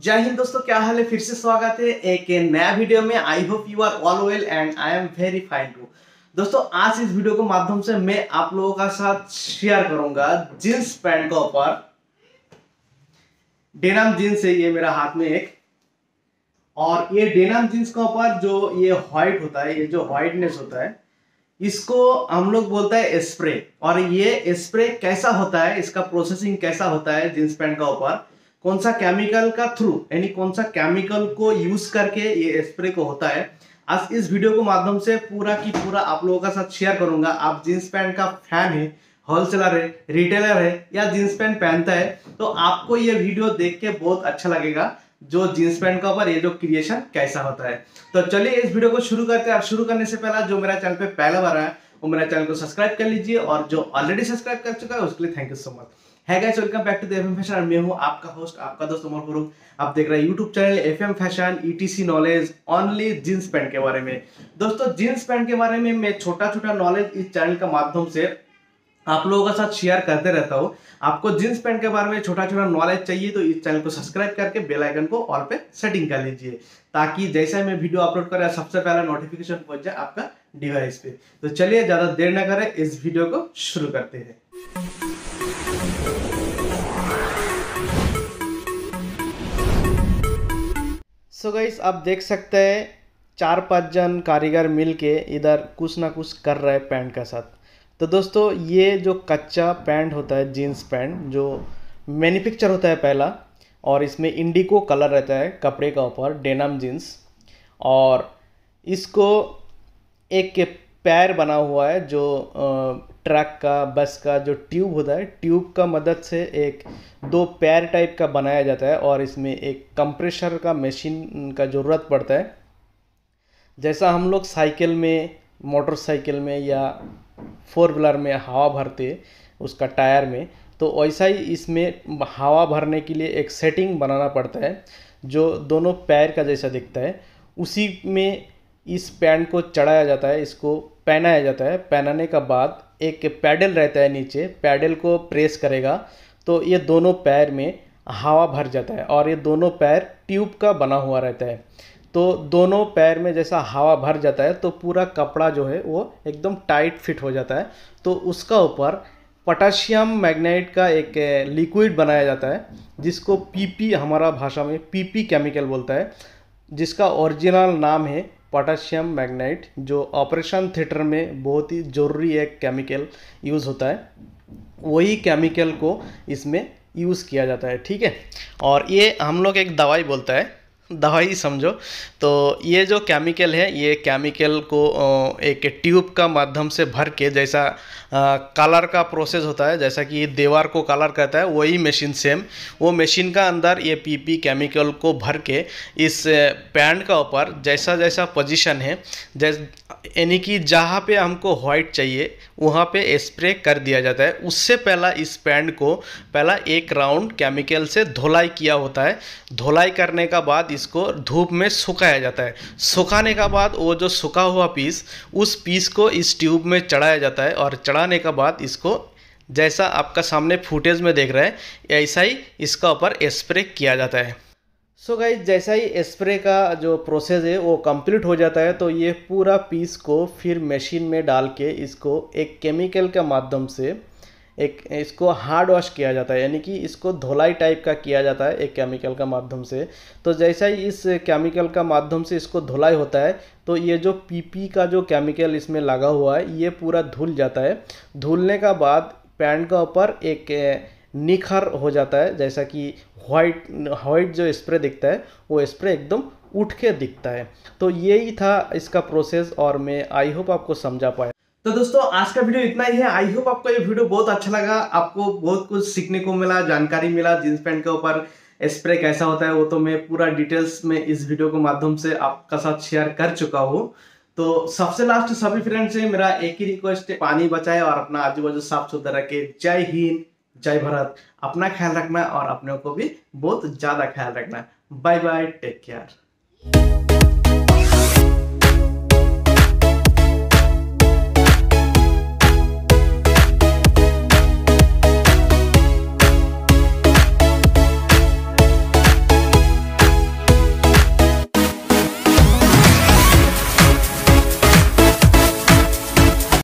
जय हिंद दोस्तों क्या हाल है फिर से स्वागत है एक नया वीडियो में I hope you are all well and I am very fine too दोस्तों आज इस वीडियो के माध्यम से मैं आप लोगों का साथ शेयर करूंगा जींस पैंट का ऊपर डेनम जींस है ये मेरा हाथ में एक और ये डेनम जींस का ऊपर जो ये व्हाइट होता है ये जो व्हाइटनेस होता है इसको हम लोग बोलता है स्प्रे और ये स्प्रे कैसा होता है इसका प्रोसेसिंग कैसा होता है जींस पैंट का ऊपर कौन सा केमिकल का थ्रू यानी कौन सा केमिकल को यूज करके ये स्प्रे को होता है आज इस वीडियो को माध्यम से पूरा की पूरा आप लोगों का साथ शेयर करूंगा आप जींस पैंट का फैन है होलसेलर है रिटेलर है या जींस पैंट पहनता है तो आपको ये वीडियो देख के बहुत अच्छा लगेगा जो जींस पैंट का ऊपर ये जो क्रिएशन कैसा होता है तो चलिए इस वीडियो को शुरू करते हैं शुरू करने से पहला जो मेरा चैनल पे पहला बार है वो मेरा चैनल को सब्सक्राइब कर लीजिए और जो ऑलरेडी सब्सक्राइब कर चुका है उसके लिए थैंक यू सो मच है welcome back to the FM fashion मैं हूं आपका होस्ट आपका दोस्त आप देख रहे हैं YouTube channel FM fashion etc knowledge only jeans pant के बारे में दोस्तों जींस पैंट के बारे में मैं छोटा छोटा नॉलेज इस चैनल के माध्यम से आप लोगों के साथ शेयर करते रहता हूँ आपको जींस पैंट के बारे में छोटा छोटा नॉलेज चाहिए तो इस चैनल को सब्सक्राइब करके बेल आइकन को ऑल पे सेटिंग कर लीजिए ताकि जैसे मैं वीडियो अपलोड करें सबसे पहले नोटिफिकेशन पहुंच जाए आपका डिवाइस पे तो चलिए ज़्यादा देर ना करें इस वीडियो को शुरू करते हैं सो so गाइस आप देख सकते हैं चार पाँच जन कारीगर मिल के इधर कुछ ना कुछ कर रहे हैं पैंट का साथ तो दोस्तों ये जो कच्चा पैंट होता है जीन्स पैंट जो मैन्युफैक्चर होता है पहला और इसमें इंडिको कलर रहता है कपड़े का ऊपर डेनम जीन्स और इसको एक पैर बना हुआ है जो ट्रक का बस का जो ट्यूब होता है ट्यूब का मदद से एक दो पैर टाइप का बनाया जाता है और इसमें एक कंप्रेशर का मशीन का ज़रूरत पड़ता है जैसा हम लोग साइकिल में मोटरसाइकिल में या फोर व्हीलर में हवा भरते उसका टायर में तो वैसा ही इसमें हवा भरने के लिए एक सेटिंग बनाना पड़ता है जो दोनों पैर का जैसा दिखता है उसी में इस पैंट को चढ़ाया जाता है इसको पहनाया जाता है पहनाने का बाद एक पैडल रहता है नीचे पैडल को प्रेस करेगा तो ये दोनों पैर में हवा भर जाता है और ये दोनों पैर ट्यूब का बना हुआ रहता है तो दोनों पैर में जैसा हवा भर जाता है तो पूरा कपड़ा जो है वो एकदम टाइट फिट हो जाता है तो उसका ऊपर पोटाशियम मैग्नेट का एक लिक्विड बनाया जाता है जिसको पीपी हमारा भाषा में पीपी केमिकल बोलता है जिसका ओरिजिनल नाम है पोटाशियम मैग्नाइट जो ऑपरेशन थिएटर में बहुत ही ज़रूरी एक केमिकल यूज़ होता है वही केमिकल को इसमें यूज़ किया जाता है ठीक है और ये हम लोग एक दवाई बोलता है दवाई समझो तो ये जो केमिकल है ये केमिकल को एक ट्यूब का माध्यम से भर के जैसा कलर का प्रोसेस होता है जैसा कि देवार को कलर करता है वही मशीन सेम वो मशीन का अंदर ये पीपी केमिकल को भर के इस पैंट का ऊपर जैसा जैसा पोजीशन है जैस यानी कि जहाँ पे हमको वाइट चाहिए वहाँ पे स्प्रे कर दिया जाता है उससे पहला इस पैंट को पहला एक राउंड केमिकल से धुलाई किया होता है धुलाई करने का बाद इस इसको धूप में सुखाया जाता है सुखाने का बाद वो जो सूखा हुआ पीस उस पीस को इस ट्यूब में चढ़ाया जाता है और चढ़ाने का बाद इसको जैसा आपका सामने फुटेज में देख रहा है ऐसा ही इसका ऊपर स्प्रे किया जाता है सो so गाइज जैसा ही स्प्रे का जो प्रोसेस है वो कंप्लीट हो जाता है तो ये पूरा पीस को फिर मशीन में डाल के इसको एक केमिकल के माध्यम से एक इसको हार्ड वॉश किया जाता है यानी कि इसको धोलाई टाइप का किया जाता है एक केमिकल का माध्यम से तो जैसा ही इस केमिकल का माध्यम से इसको धुलाई होता है तो ये जो पीपी का जो केमिकल इसमें लगा हुआ है ये पूरा धुल जाता है धुलने का बाद पैंट का ऊपर एक निखर हो जाता है जैसा कि वाइट वाइट जो स्प्रे दिखता है वो स्प्रे एकदम उठ के दिखता है तो यही था इसका प्रोसेस और मैं आई होप आपको समझा पाया तो दोस्तों आज का वीडियो इतना ही है आई होप आपको ये वीडियो बहुत अच्छा लगा आपको बहुत कुछ सीखने को मिला जानकारी मिला जींस पैंट के ऊपर स्प्रे कैसा होता है वो तो मैं पूरा डिटेल्स में इस वीडियो के माध्यम से आपका साथ शेयर कर चुका हूँ तो सबसे लास्ट सभी फ्रेंड्स से मेरा एक ही रिक्वेस्ट है पानी बचाए और अपना आजू बाजू साफ सुथरा रखे जय हिंद जय भारत अपना ख्याल रखना और अपने को भी बहुत ज्यादा ख्याल रखना बाय बाय टेक केयर